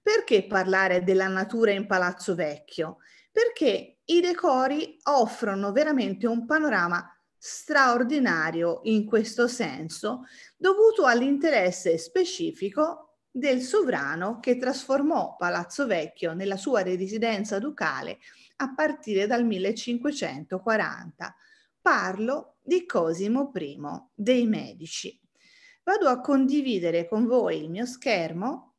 Perché parlare della natura in Palazzo Vecchio? Perché i decori offrono veramente un panorama straordinario in questo senso, dovuto all'interesse specifico del sovrano che trasformò Palazzo Vecchio nella sua residenza ducale a partire dal 1540. Parlo di Cosimo I dei Medici. Vado a condividere con voi il mio schermo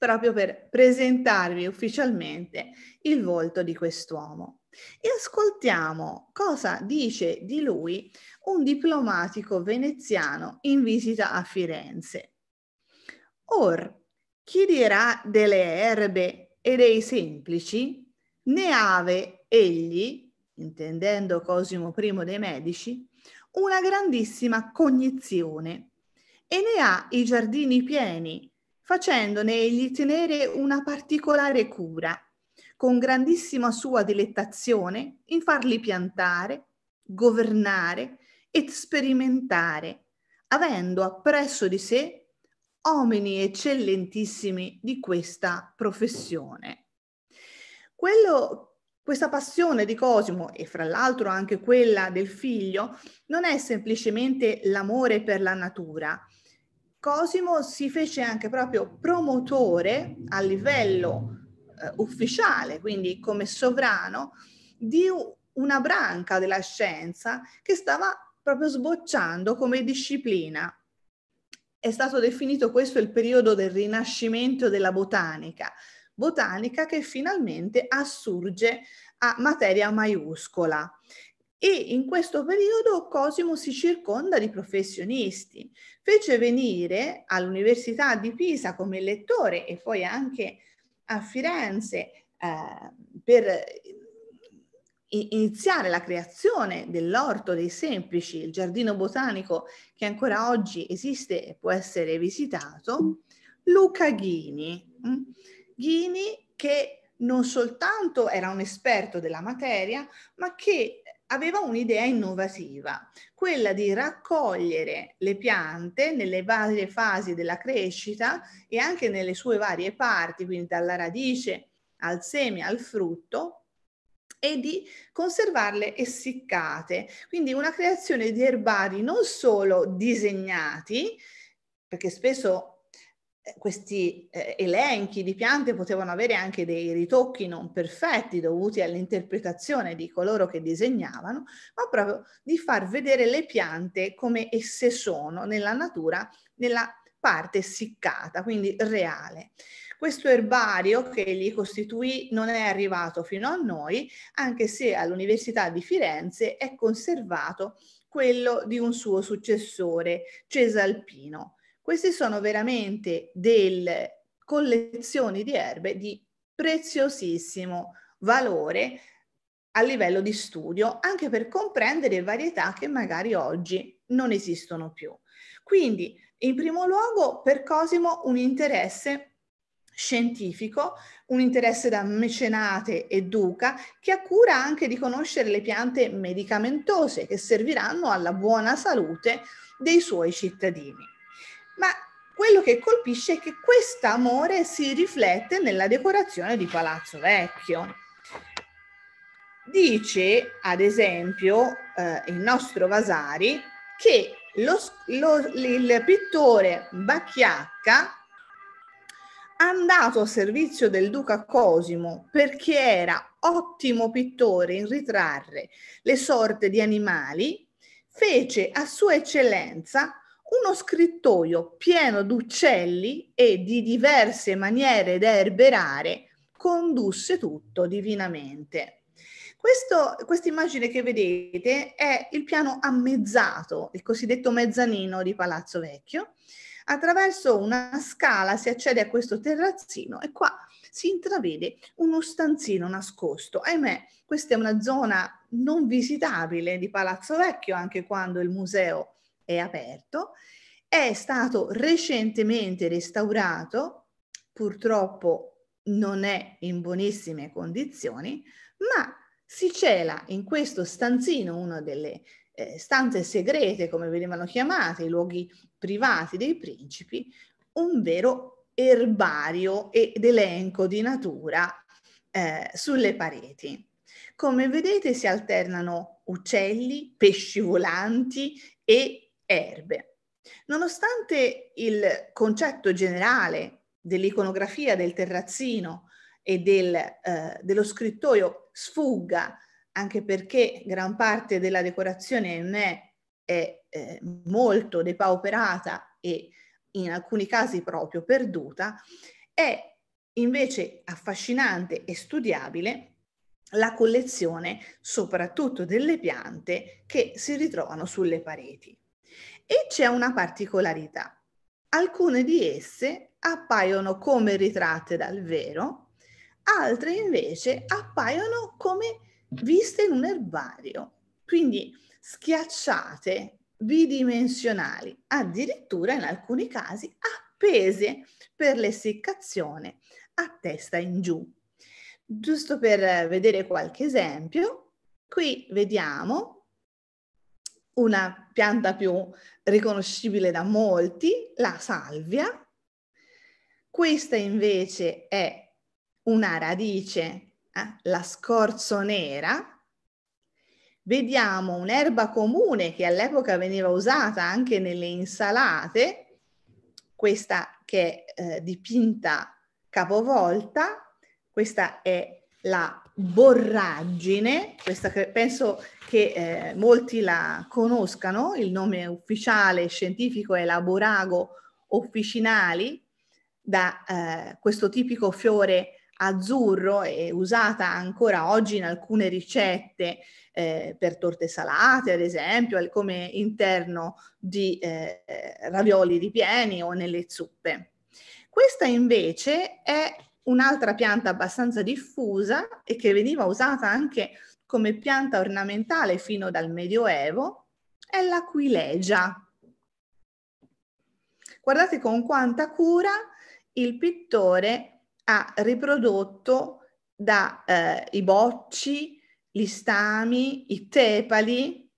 proprio per presentarvi ufficialmente il volto di quest'uomo. E ascoltiamo cosa dice di lui un diplomatico veneziano in visita a Firenze. Or, chi dirà delle erbe e dei semplici? Ne ave egli, intendendo Cosimo I dei Medici, una grandissima cognizione e ne ha i giardini pieni facendone egli tenere una particolare cura, con grandissima sua dilettazione in farli piantare, governare e sperimentare, avendo appresso di sé uomini eccellentissimi di questa professione. Quello questa passione di Cosimo e fra l'altro anche quella del figlio non è semplicemente l'amore per la natura, Cosimo si fece anche proprio promotore a livello eh, ufficiale, quindi come sovrano, di una branca della scienza che stava proprio sbocciando come disciplina. È stato definito questo il periodo del rinascimento della botanica, botanica che finalmente assurge a materia maiuscola e in questo periodo Cosimo si circonda di professionisti. Fece venire all'Università di Pisa come lettore e poi anche a Firenze eh, per iniziare la creazione dell'orto dei semplici, il giardino botanico che ancora oggi esiste e può essere visitato, Luca Ghini. Mm? Ghini che non soltanto era un esperto della materia, ma che aveva un'idea innovativa, quella di raccogliere le piante nelle varie fasi della crescita e anche nelle sue varie parti, quindi dalla radice al seme al frutto, e di conservarle essiccate. Quindi una creazione di erbari non solo disegnati, perché spesso questi eh, elenchi di piante potevano avere anche dei ritocchi non perfetti dovuti all'interpretazione di coloro che disegnavano, ma proprio di far vedere le piante come esse sono nella natura, nella parte siccata, quindi reale. Questo erbario che gli costituì non è arrivato fino a noi, anche se all'Università di Firenze è conservato quello di un suo successore, Cesalpino queste sono veramente delle collezioni di erbe di preziosissimo valore a livello di studio, anche per comprendere varietà che magari oggi non esistono più. Quindi, in primo luogo, per Cosimo un interesse scientifico, un interesse da mecenate e duca che ha cura anche di conoscere le piante medicamentose che serviranno alla buona salute dei suoi cittadini ma quello che colpisce è che questo amore si riflette nella decorazione di Palazzo Vecchio. Dice, ad esempio, eh, il nostro Vasari che lo, lo, il pittore Bacchiacca andato a servizio del duca Cosimo perché era ottimo pittore in ritrarre le sorte di animali, fece a sua eccellenza uno scrittoio pieno d'uccelli e di diverse maniere da erberare condusse tutto divinamente. Questa immagine che vedete è il piano ammezzato, il cosiddetto mezzanino di Palazzo Vecchio. Attraverso una scala si accede a questo terrazzino e qua si intravede uno stanzino nascosto. Ahimè, questa è una zona non visitabile di Palazzo Vecchio, anche quando il museo è aperto, è stato recentemente restaurato, purtroppo non è in buonissime condizioni, ma si cela in questo stanzino, una delle eh, stanze segrete, come venivano chiamate, i luoghi privati dei principi, un vero erbario ed elenco di natura eh, sulle pareti. Come vedete si alternano uccelli, pesci volanti e erbe. Nonostante il concetto generale dell'iconografia del terrazzino e del, eh, dello scrittoio sfugga, anche perché gran parte della decorazione non è, è eh, molto depauperata e in alcuni casi proprio perduta, è invece affascinante e studiabile la collezione soprattutto delle piante che si ritrovano sulle pareti. E c'è una particolarità. Alcune di esse appaiono come ritratte dal vero, altre invece appaiono come viste in un erbario, quindi schiacciate, bidimensionali, addirittura in alcuni casi appese per l'essiccazione a testa in giù. Giusto per vedere qualche esempio, qui vediamo una pianta più riconoscibile da molti, la salvia. Questa invece è una radice, eh, la nera. Vediamo un'erba comune che all'epoca veniva usata anche nelle insalate, questa che è eh, dipinta capovolta, questa è la borraggine, questa cre- penso che eh, molti la conoscano, il nome ufficiale scientifico è la borago officinali, da eh, questo tipico fiore azzurro è usata ancora oggi in alcune ricette eh, per torte salate, ad esempio, come interno di eh, ravioli ripieni o nelle zuppe. Questa invece è Un'altra pianta abbastanza diffusa e che veniva usata anche come pianta ornamentale fino dal Medioevo è l'aquilegia. Guardate con quanta cura il pittore ha riprodotto dai eh, bocci, gli stami, i tepali.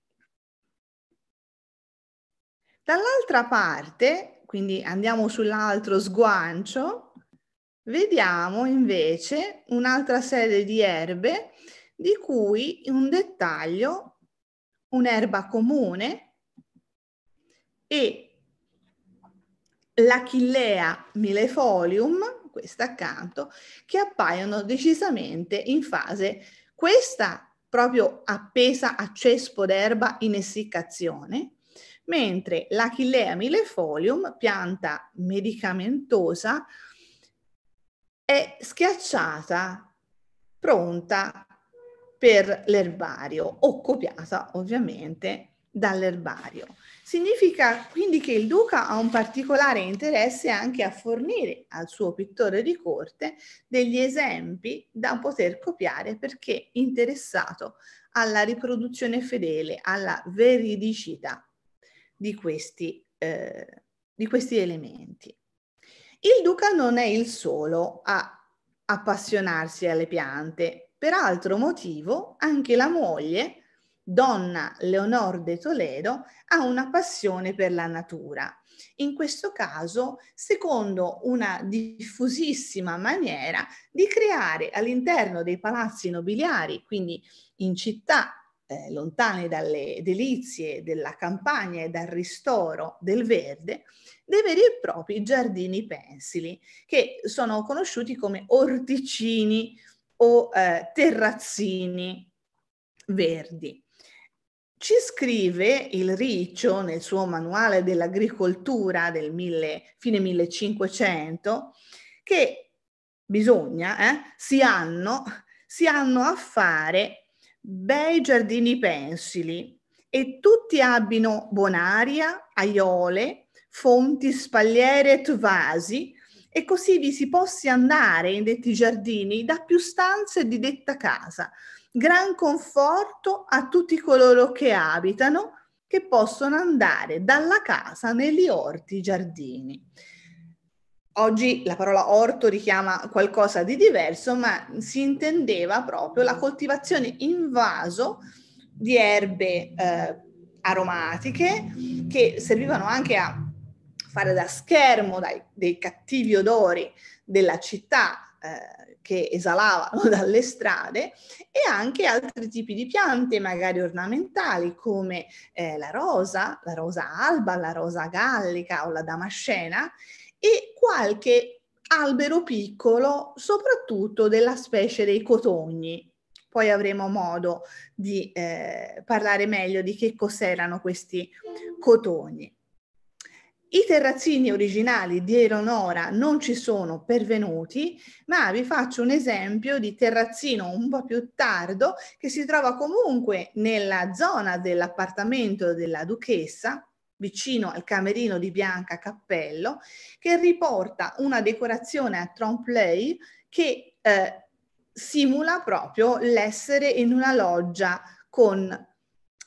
Dall'altra parte, quindi andiamo sull'altro sguancio, Vediamo invece un'altra serie di erbe di cui un dettaglio, un'erba comune e l'Achillea millefolium, questa accanto, che appaiono decisamente in fase, questa proprio appesa a cespo d'erba in essiccazione, mentre l'Achillea millefolium, pianta medicamentosa, è schiacciata, pronta per l'erbario o copiata ovviamente dall'erbario. Significa quindi che il duca ha un particolare interesse anche a fornire al suo pittore di corte degli esempi da poter copiare perché interessato alla riproduzione fedele, alla veridicità di questi, eh, di questi elementi. Il duca non è il solo a appassionarsi alle piante. Per altro motivo, anche la moglie, donna Leonor de Toledo, ha una passione per la natura. In questo caso, secondo una diffusissima maniera di creare all'interno dei palazzi nobiliari, quindi in città eh, lontane dalle delizie della campagna e dal ristoro del verde, dei veri e propri giardini pensili, che sono conosciuti come orticini o eh, terrazzini verdi. Ci scrive il Riccio nel suo manuale dell'agricoltura del mille, fine 1500 che bisogna, eh, si, hanno, si hanno a fare bei giardini pensili e tutti abbino buon'aria, aiole, fonti, spalliere e vasi e così vi si possa andare in detti giardini da più stanze di detta casa. Gran conforto a tutti coloro che abitano che possono andare dalla casa negli orti giardini. Oggi la parola orto richiama qualcosa di diverso, ma si intendeva proprio la mm. coltivazione in vaso di erbe eh, aromatiche che servivano anche a fare da schermo dai, dei cattivi odori della città eh, che esalavano dalle strade e anche altri tipi di piante, magari ornamentali, come eh, la rosa, la rosa alba, la rosa gallica o la damascena e qualche albero piccolo, soprattutto della specie dei cotogni. Poi avremo modo di eh, parlare meglio di che cos'erano questi cotogni. I terrazzini originali di Eleonora non ci sono pervenuti, ma vi faccio un esempio di terrazzino un po' più tardo che si trova comunque nella zona dell'appartamento della duchessa vicino al camerino di Bianca Cappello, che riporta una decorazione a trompe-l'œil che eh, simula proprio l'essere in una loggia con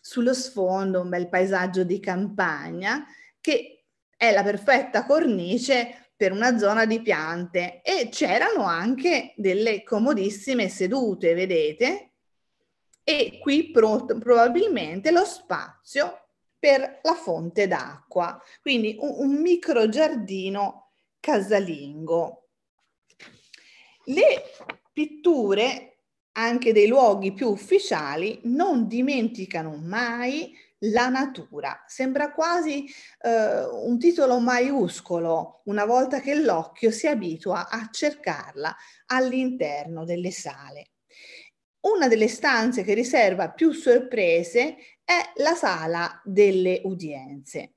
sullo sfondo un bel paesaggio di campagna che è la perfetta cornice per una zona di piante e c'erano anche delle comodissime sedute, vedete? E qui pro- probabilmente lo spazio per la fonte d'acqua, quindi un, un micro giardino casalingo. Le pitture anche dei luoghi più ufficiali non dimenticano mai la natura. Sembra quasi eh, un titolo maiuscolo una volta che l'occhio si abitua a cercarla all'interno delle sale. Una delle stanze che riserva più sorprese è la sala delle udienze.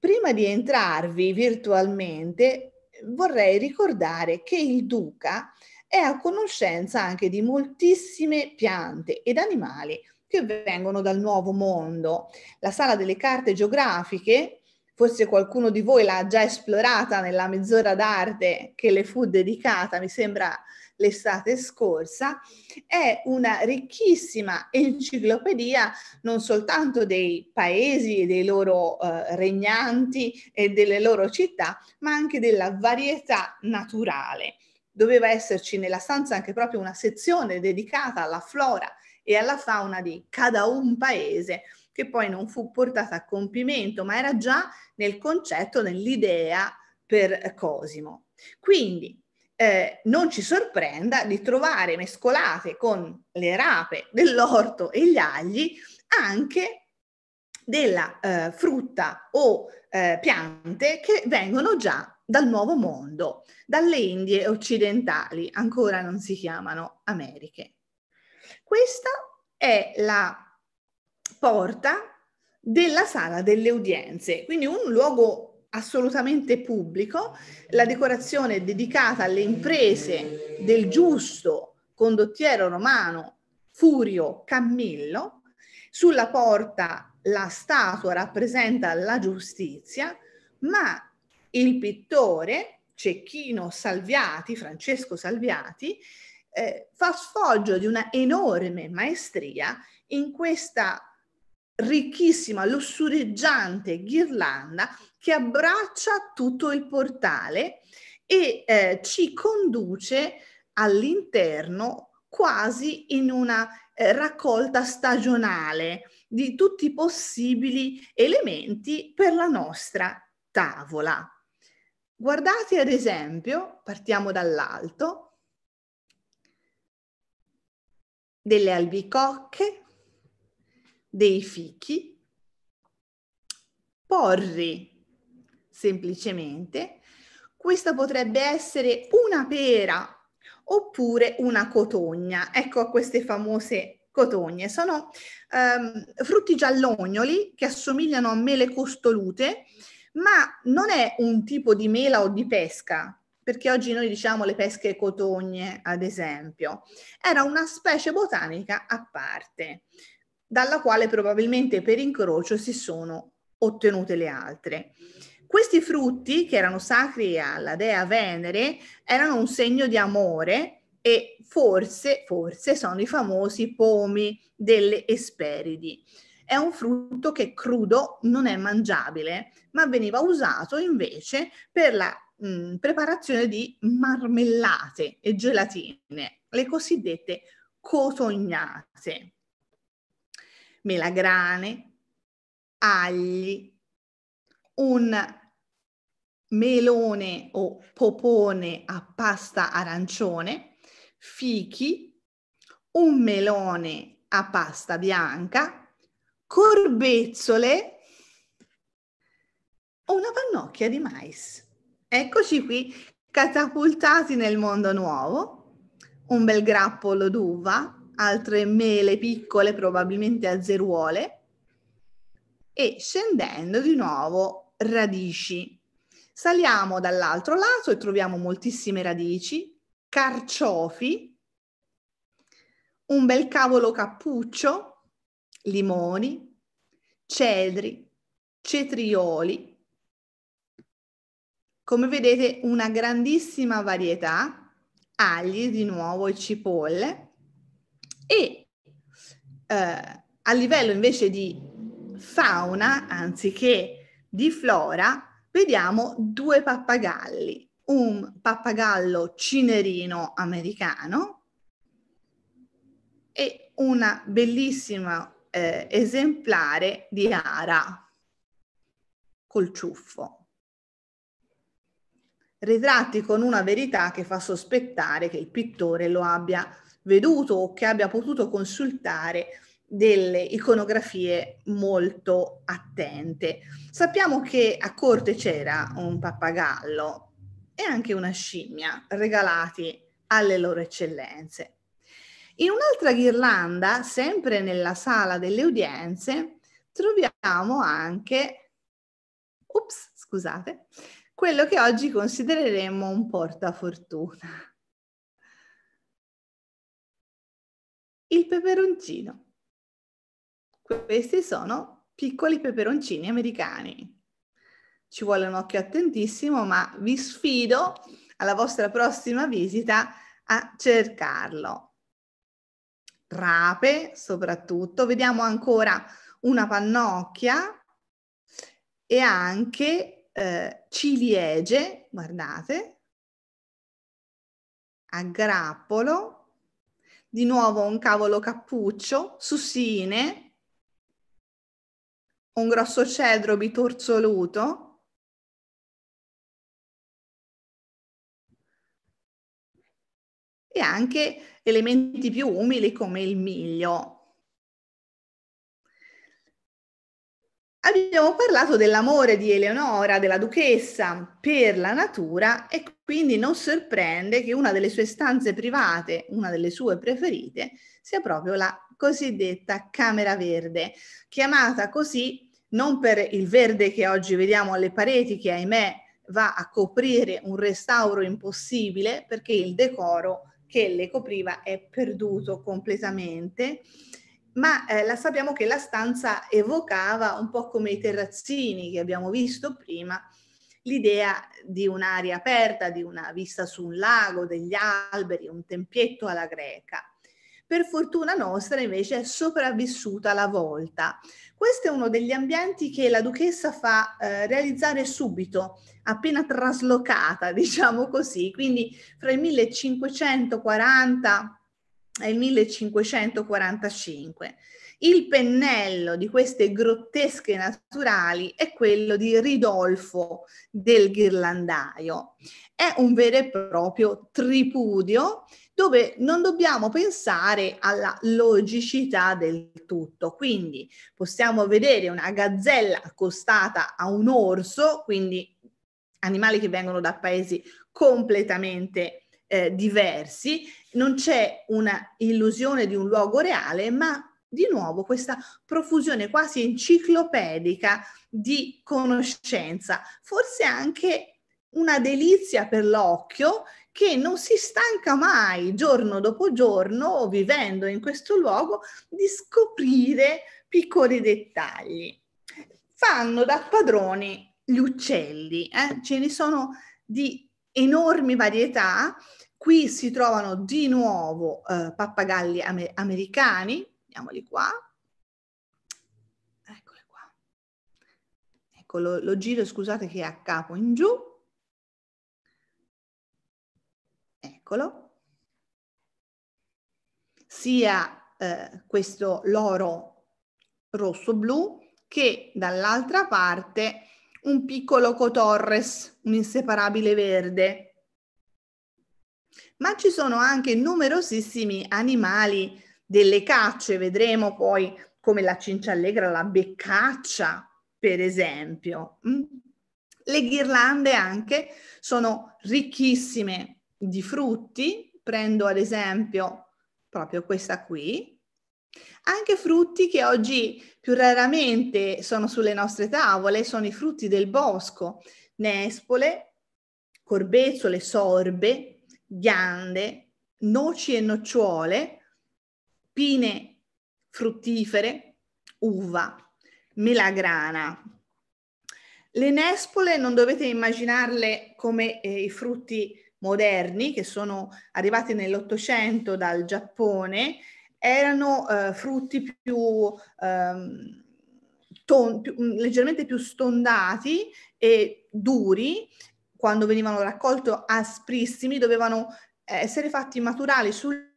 Prima di entrarvi virtualmente vorrei ricordare che il duca è a conoscenza anche di moltissime piante ed animali che vengono dal nuovo mondo. La sala delle carte geografiche, forse qualcuno di voi l'ha già esplorata nella mezz'ora d'arte che le fu dedicata, mi sembra l'estate scorsa, è una ricchissima enciclopedia non soltanto dei paesi e dei loro eh, regnanti e delle loro città, ma anche della varietà naturale. Doveva esserci nella stanza anche proprio una sezione dedicata alla flora e alla fauna di cada un paese, che poi non fu portata a compimento, ma era già nel concetto, nell'idea per Cosimo. Quindi eh, non ci sorprenda di trovare mescolate con le rape dell'orto e gli agli anche della eh, frutta o eh, piante che vengono già dal nuovo mondo, dalle Indie occidentali, ancora non si chiamano Americhe. Questa è la porta della sala delle udienze, quindi un luogo assolutamente pubblico, la decorazione è dedicata alle imprese del giusto condottiero romano Furio Cammillo, sulla porta la statua rappresenta la giustizia, ma il pittore Cecchino Salviati, Francesco Salviati, eh, fa sfoggio di una enorme maestria in questa ricchissima, lussureggiante ghirlanda che abbraccia tutto il portale e eh, ci conduce all'interno quasi in una eh, raccolta stagionale di tutti i possibili elementi per la nostra tavola. Guardate ad esempio, partiamo dall'alto, delle albicocche, dei fichi, porri semplicemente. Questa potrebbe essere una pera oppure una cotogna. Ecco queste famose cotogne. Sono ehm, frutti giallognoli che assomigliano a mele costolute, ma non è un tipo di mela o di pesca, perché oggi noi diciamo le pesche cotogne, ad esempio. Era una specie botanica a parte dalla quale probabilmente per incrocio si sono ottenute le altre. Questi frutti, che erano sacri alla dea Venere, erano un segno di amore e forse, forse sono i famosi pomi delle Esperidi. È un frutto che crudo non è mangiabile, ma veniva usato invece per la mh, mm, preparazione di marmellate e gelatine, le cosiddette cotognate melagrane, agli, un melone o popone a pasta arancione, fichi, un melone a pasta bianca, corbezzole o una pannocchia di mais. Eccoci qui catapultati nel mondo nuovo, un bel grappolo d'uva, altre mele piccole, probabilmente azzeruole, e scendendo di nuovo radici. Saliamo dall'altro lato e troviamo moltissime radici, carciofi, un bel cavolo cappuccio, limoni, cedri, cetrioli. Come vedete una grandissima varietà, agli di nuovo e cipolle e eh, a livello invece di fauna, anziché di flora, vediamo due pappagalli, un pappagallo cinerino americano e un bellissimo eh, esemplare di ara col ciuffo. Ritratti con una verità che fa sospettare che il pittore lo abbia veduto o che abbia potuto consultare delle iconografie molto attente. Sappiamo che a corte c'era un pappagallo e anche una scimmia regalati alle loro eccellenze. In un'altra ghirlanda, sempre nella sala delle udienze, troviamo anche, ups, scusate, quello che oggi considereremo un portafortuna. il peperoncino. Questi sono piccoli peperoncini americani. Ci vuole un occhio attentissimo, ma vi sfido alla vostra prossima visita a cercarlo. Rape soprattutto, vediamo ancora una pannocchia e anche eh, ciliegie, guardate, a grappolo di nuovo un cavolo cappuccio, sussine, un grosso cedro bitorzoluto, e anche elementi più umili come il miglio. Abbiamo parlato dell'amore di Eleonora, della duchessa, per la natura e quindi non sorprende che una delle sue stanze private, una delle sue preferite, sia proprio la cosiddetta camera verde, chiamata così non per il verde che oggi vediamo alle pareti, che ahimè va a coprire un restauro impossibile perché il decoro che le copriva è perduto completamente, ma eh, la sappiamo che la stanza evocava un po' come i terrazzini che abbiamo visto prima, l'idea di un'aria aperta, di una vista su un lago, degli alberi, un tempietto alla greca. Per fortuna nostra invece è sopravvissuta la volta. Questo è uno degli ambienti che la duchessa fa eh, realizzare subito, appena traslocata, diciamo così, quindi fra il 1540 è il 1545. Il pennello di queste grottesche naturali è quello di Ridolfo del Ghirlandaio. È un vero e proprio tripudio dove non dobbiamo pensare alla logicità del tutto. Quindi possiamo vedere una gazzella accostata a un orso, quindi animali che vengono da paesi completamente eh, diversi, non c'è una illusione di un luogo reale, ma di nuovo questa profusione quasi enciclopedica di conoscenza, forse anche una delizia per l'occhio che non si stanca mai giorno dopo giorno, vivendo in questo luogo, di scoprire piccoli dettagli. Fanno da padroni gli uccelli, eh? ce ne sono di enormi varietà Qui si trovano di nuovo eh, pappagalli amer americani, vediamoli qua. Eccoli qua. Ecco, lo, lo giro, scusate che è a capo in giù. Eccolo. Sia eh, questo loro rosso-blu che dall'altra parte un piccolo cotorres, un inseparabile verde ma ci sono anche numerosissimi animali delle cacce, vedremo poi come la cinciallegra, la beccaccia, per esempio. Mm? Le ghirlande anche sono ricchissime di frutti, prendo ad esempio proprio questa qui, anche frutti che oggi più raramente sono sulle nostre tavole, sono i frutti del bosco, nespole, corbezzole, sorbe, ghiande, noci e nocciuole, pine fruttifere, uva, melagrana. Le nespole non dovete immaginarle come eh, i frutti moderni che sono arrivati nell'Ottocento dal Giappone, erano eh, frutti più, ehm, ton, più, leggermente più stondati e duri quando venivano raccolti asprissimi, dovevano eh, essere fatti maturare sul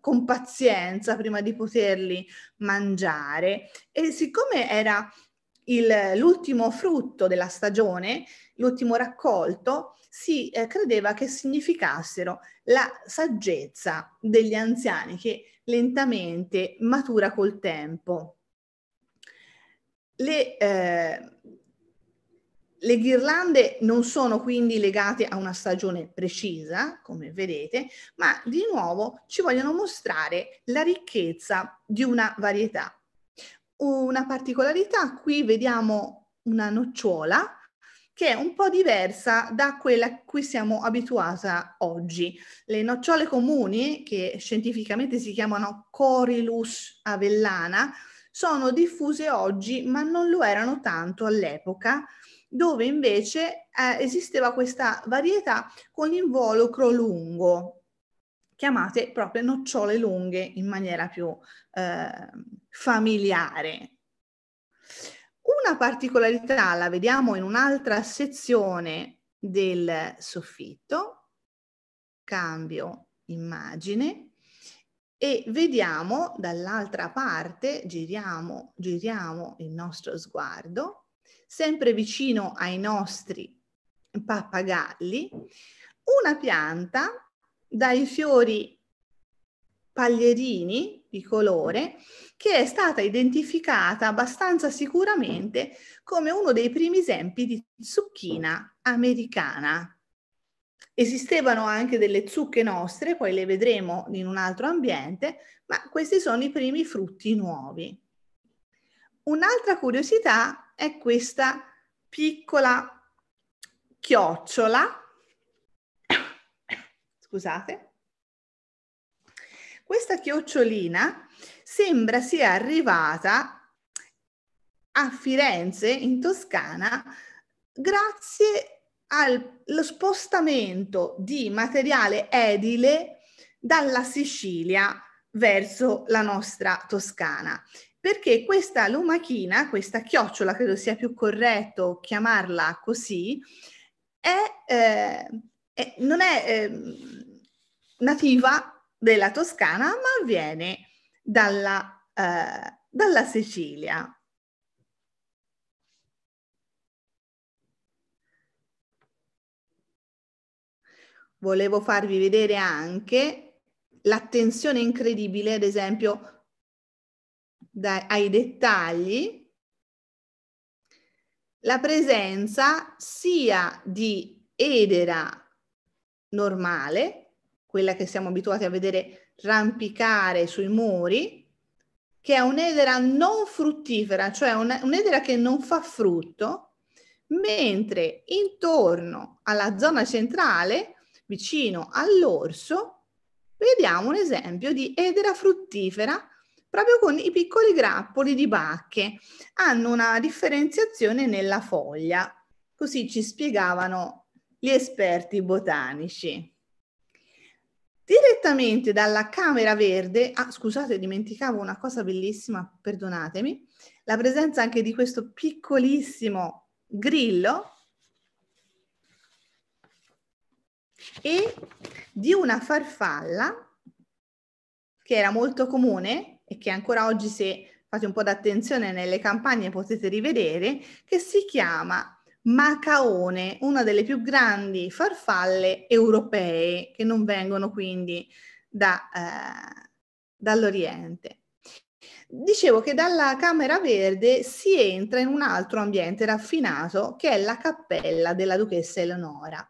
con pazienza prima di poterli mangiare e siccome era il, l'ultimo frutto della stagione, l'ultimo raccolto, si eh, credeva che significassero la saggezza degli anziani che lentamente matura col tempo. Le, eh, le ghirlande non sono quindi legate a una stagione precisa, come vedete, ma di nuovo ci vogliono mostrare la ricchezza di una varietà. Una particolarità, qui vediamo una nocciola che è un po' diversa da quella a cui siamo abituati oggi. Le nocciole comuni, che scientificamente si chiamano Corilus avellana, sono diffuse oggi ma non lo erano tanto all'epoca dove invece eh, esisteva questa varietà con l'involucro lungo, chiamate proprio nocciole lunghe in maniera più eh, familiare. Una particolarità la vediamo in un'altra sezione del soffitto, cambio immagine e vediamo dall'altra parte, giriamo, giriamo il nostro sguardo, sempre vicino ai nostri pappagalli, una pianta dai fiori paglierini di colore che è stata identificata abbastanza sicuramente come uno dei primi esempi di zucchina americana. Esistevano anche delle zucche nostre, poi le vedremo in un altro ambiente, ma questi sono i primi frutti nuovi. Un'altra curiosità è questa piccola chiocciola, scusate, questa chiocciolina sembra sia arrivata a Firenze, in Toscana, grazie allo spostamento di materiale edile dalla Sicilia verso la nostra Toscana perché questa lumachina, questa chiocciola, credo sia più corretto chiamarla così, è, eh, è, non è eh, nativa della Toscana, ma viene dalla, eh, dalla Sicilia. Volevo farvi vedere anche l'attenzione incredibile, ad esempio, dai, ai dettagli la presenza sia di edera normale, quella che siamo abituati a vedere rampicare sui muri, che è un'edera non fruttifera, cioè un'edera che non fa frutto, mentre intorno alla zona centrale, vicino all'orso, vediamo un esempio di edera fruttifera proprio con i piccoli grappoli di bacche. Hanno una differenziazione nella foglia, così ci spiegavano gli esperti botanici. Direttamente dalla Camera Verde, ah, scusate, dimenticavo una cosa bellissima, perdonatemi, la presenza anche di questo piccolissimo grillo e di una farfalla che era molto comune e che ancora oggi se fate un po' d'attenzione nelle campagne potete rivedere, che si chiama macaone, una delle più grandi farfalle europee che non vengono quindi da, eh, dall'Oriente. Dicevo che dalla Camera Verde si entra in un altro ambiente raffinato che è la cappella della duchessa Eleonora,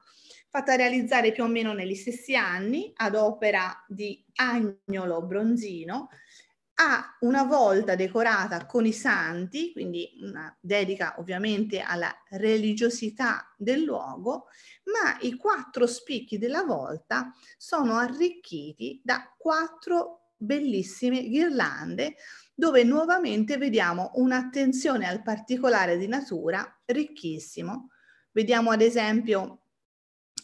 fatta realizzare più o meno negli stessi anni ad opera di Agnolo Bronzino, ha una volta decorata con i santi, quindi una dedica ovviamente alla religiosità del luogo, ma i quattro spicchi della volta sono arricchiti da quattro bellissime ghirlande dove nuovamente vediamo un'attenzione al particolare di natura ricchissimo. Vediamo ad esempio,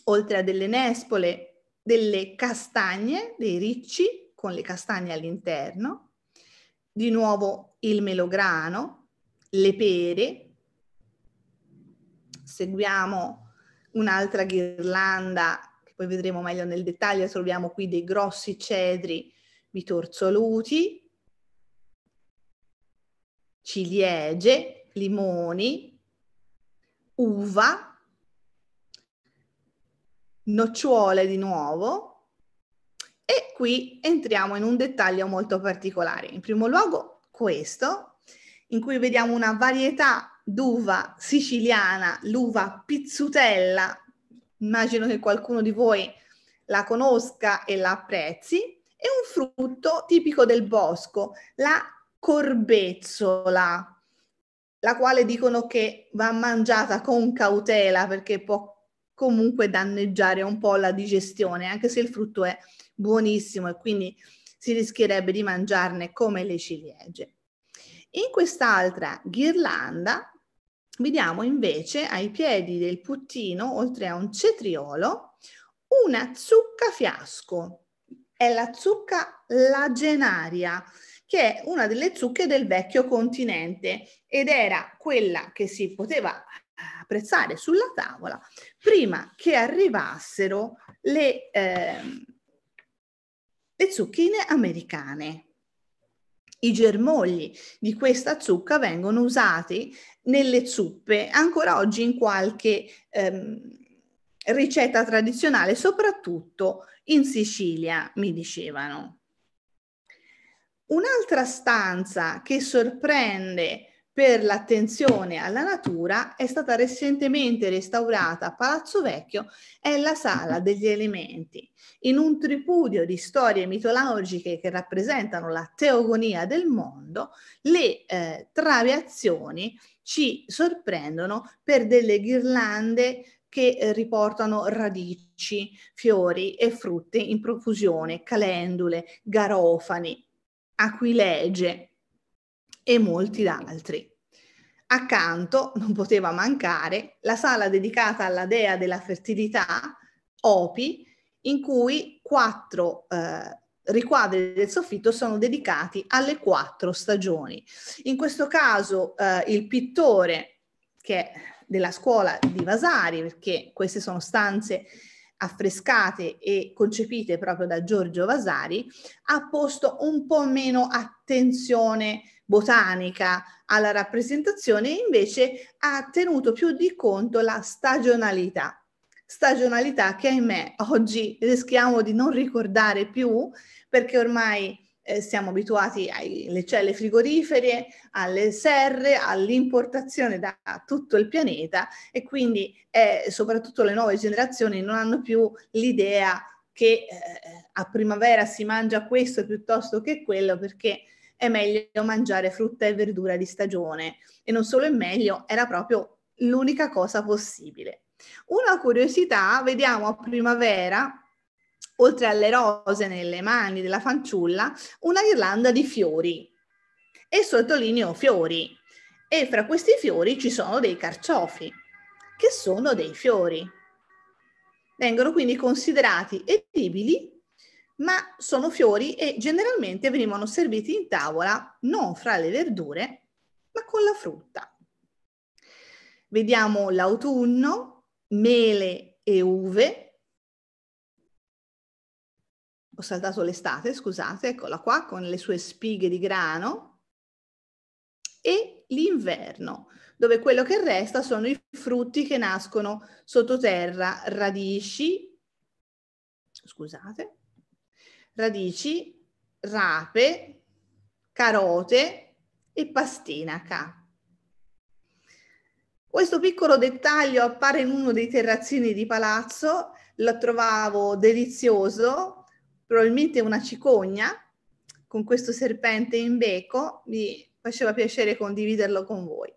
oltre a delle nespole, delle castagne, dei ricci con le castagne all'interno, di nuovo il melograno, le pere, seguiamo un'altra ghirlanda che poi vedremo meglio nel dettaglio, troviamo qui dei grossi cedri bitorzoluti, ciliegie, limoni, uva, nocciuole di nuovo, e qui entriamo in un dettaglio molto particolare. In primo luogo questo, in cui vediamo una varietà d'uva siciliana, l'uva pizzutella. Immagino che qualcuno di voi la conosca e la apprezzi. E un frutto tipico del bosco, la corbezzola, la quale dicono che va mangiata con cautela perché può comunque danneggiare un po' la digestione, anche se il frutto è buonissimo e quindi si rischierebbe di mangiarne come le ciliegie. In quest'altra ghirlanda vediamo invece ai piedi del puttino, oltre a un cetriolo, una zucca fiasco. È la zucca lagenaria, che è una delle zucche del vecchio continente ed era quella che si poteva apprezzare sulla tavola prima che arrivassero le, eh, le zucchine americane. I germogli di questa zucca vengono usati nelle zuppe ancora oggi in qualche ehm, ricetta tradizionale, soprattutto in Sicilia, mi dicevano. Un'altra stanza che sorprende per l'attenzione alla natura è stata recentemente restaurata a Palazzo Vecchio è la Sala degli Elementi, in un tripudio di storie mitologiche che rappresentano la teogonia del mondo, le eh, traviazioni ci sorprendono per delle ghirlande che eh, riportano radici, fiori e frutti in profusione, calendule, garofani, aquilegie, e molti altri. Accanto non poteva mancare la sala dedicata alla dea della fertilità, Opi, in cui quattro eh, riquadri del soffitto sono dedicati alle quattro stagioni. In questo caso eh, il pittore, che è della scuola di Vasari, perché queste sono stanze affrescate e concepite proprio da Giorgio Vasari, ha posto un po' meno attenzione botanica alla rappresentazione e invece ha tenuto più di conto la stagionalità. Stagionalità che ahimè oggi rischiamo di non ricordare più perché ormai eh, siamo abituati alle celle frigorifere, alle serre, all'importazione da tutto il pianeta e quindi eh, soprattutto le nuove generazioni non hanno più l'idea che eh, a primavera si mangia questo piuttosto che quello perché è meglio mangiare frutta e verdura di stagione e non solo è meglio, era proprio l'unica cosa possibile. Una curiosità, vediamo a primavera oltre alle rose nelle mani della fanciulla, una ghirlanda di fiori. E sottolineo fiori. E fra questi fiori ci sono dei carciofi, che sono dei fiori. Vengono quindi considerati edibili, ma sono fiori e generalmente venivano serviti in tavola non fra le verdure, ma con la frutta. Vediamo l'autunno, mele e uve, ho saltato l'estate, scusate, eccola qua, con le sue spighe di grano, e l'inverno, dove quello che resta sono i frutti che nascono sottoterra, radici, scusate, radici, rape, carote e pastinaca. Questo piccolo dettaglio appare in uno dei terrazzini di palazzo, lo trovavo delizioso probabilmente una cicogna con questo serpente in becco, mi faceva piacere condividerlo con voi.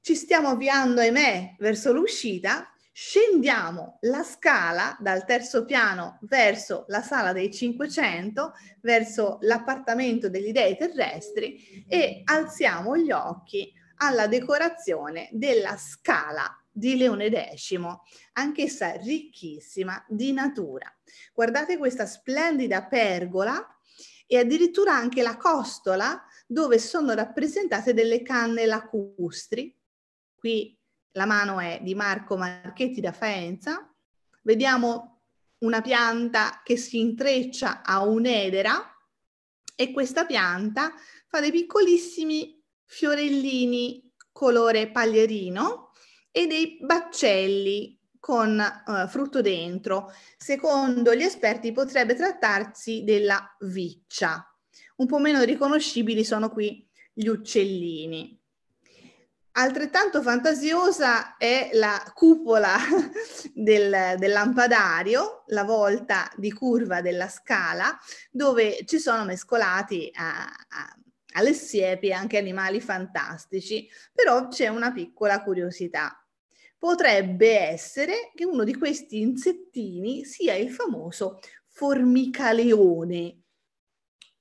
Ci stiamo avviando, ahimè, verso l'uscita, scendiamo la scala dal terzo piano verso la sala dei 500, verso l'appartamento degli dei terrestri e alziamo gli occhi alla decorazione della scala di Leone X, anch'essa ricchissima di natura. Guardate questa splendida pergola e addirittura anche la costola dove sono rappresentate delle canne lacustri. Qui la mano è di Marco Marchetti da Faenza. Vediamo una pianta che si intreccia a un'edera e questa pianta fa dei piccolissimi fiorellini colore paglierino e dei baccelli con eh, frutto dentro. Secondo gli esperti potrebbe trattarsi della viccia. Un po' meno riconoscibili sono qui gli uccellini. Altrettanto fantasiosa è la cupola del, del, lampadario, la volta di curva della scala, dove ci sono mescolati a, eh, a, alle siepi anche animali fantastici, però c'è una piccola curiosità potrebbe essere che uno di questi insettini sia il famoso formicaleone,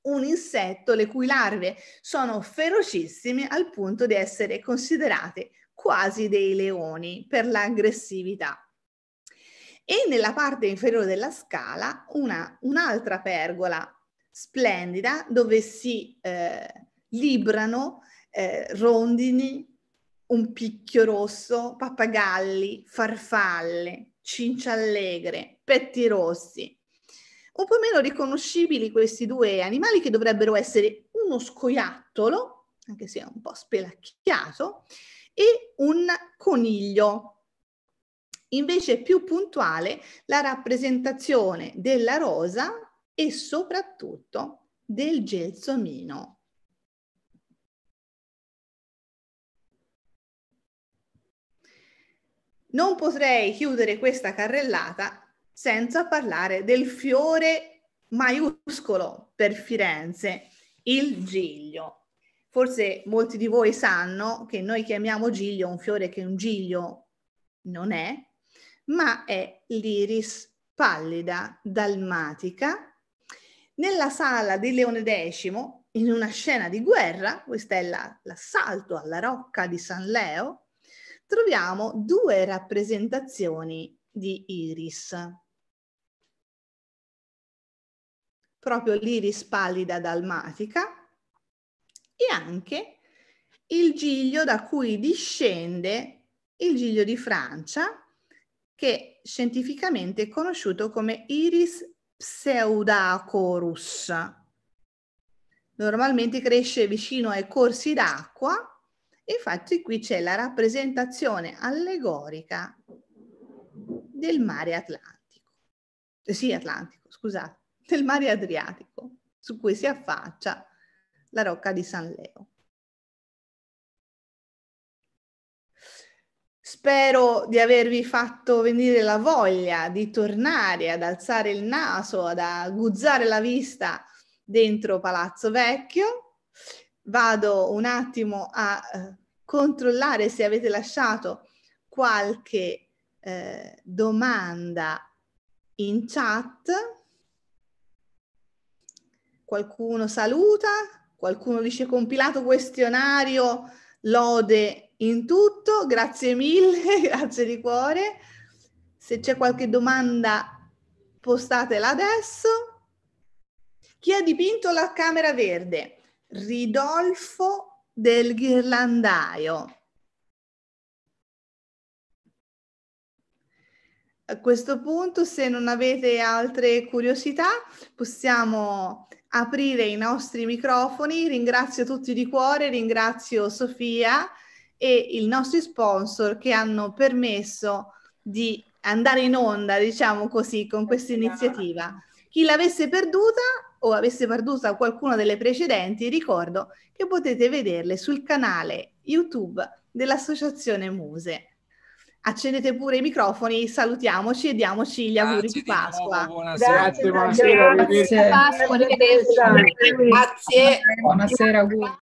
un insetto le cui larve sono ferocissime al punto di essere considerate quasi dei leoni per l'aggressività. E nella parte inferiore della scala una, un'altra pergola splendida dove si eh, librano eh, rondini, un picchio rosso, pappagalli, farfalle, cinciallegre, petti rossi. Un po' meno riconoscibili questi due animali che dovrebbero essere uno scoiattolo, anche se è un po' spelacchiato, e un coniglio. Invece è più puntuale la rappresentazione della rosa e soprattutto del gelsomino. non potrei chiudere questa carrellata senza parlare del fiore maiuscolo per Firenze, il giglio. Forse molti di voi sanno che noi chiamiamo giglio un fiore che un giglio non è, ma è l'iris pallida dalmatica. Nella sala di Leone X, in una scena di guerra, questa è la, l'assalto alla rocca di San Leo, troviamo due rappresentazioni di iris. Proprio l'iris pallida dalmatica e anche il giglio da cui discende il giglio di Francia, che scientificamente è conosciuto come iris pseudacorus. Normalmente cresce vicino ai corsi d'acqua Infatti qui c'è la rappresentazione allegorica del mare Atlantico, eh, sì Atlantico, scusate, del mare Adriatico, su cui si affaccia la rocca di San Leo. Spero di avervi fatto venire la voglia di tornare ad alzare il naso, ad aguzzare la vista dentro Palazzo Vecchio. Vado un attimo a eh, controllare se avete lasciato qualche eh, domanda in chat. Qualcuno saluta, qualcuno dice compilato questionario, lode in tutto, grazie mille, grazie di cuore. Se c'è qualche domanda postatela adesso. Chi ha dipinto la camera verde? Ridolfo del ghirlandaio. A questo punto, se non avete altre curiosità, possiamo aprire i nostri microfoni. Ringrazio tutti di cuore, ringrazio Sofia e i nostri sponsor che hanno permesso di andare in onda, diciamo così, con questa iniziativa. Chi l'avesse perduta o avesse perduta qualcuna delle precedenti, ricordo che potete vederle sul canale YouTube dell'Associazione Muse. Accendete pure i microfoni, salutiamoci e diamoci gli auguri di Pasqua. buonasera, grazie, buonasera, buonasera, buonasera, buonasera, buonasera, buonasera, buonasera, buonasera, buonasera, buonasera,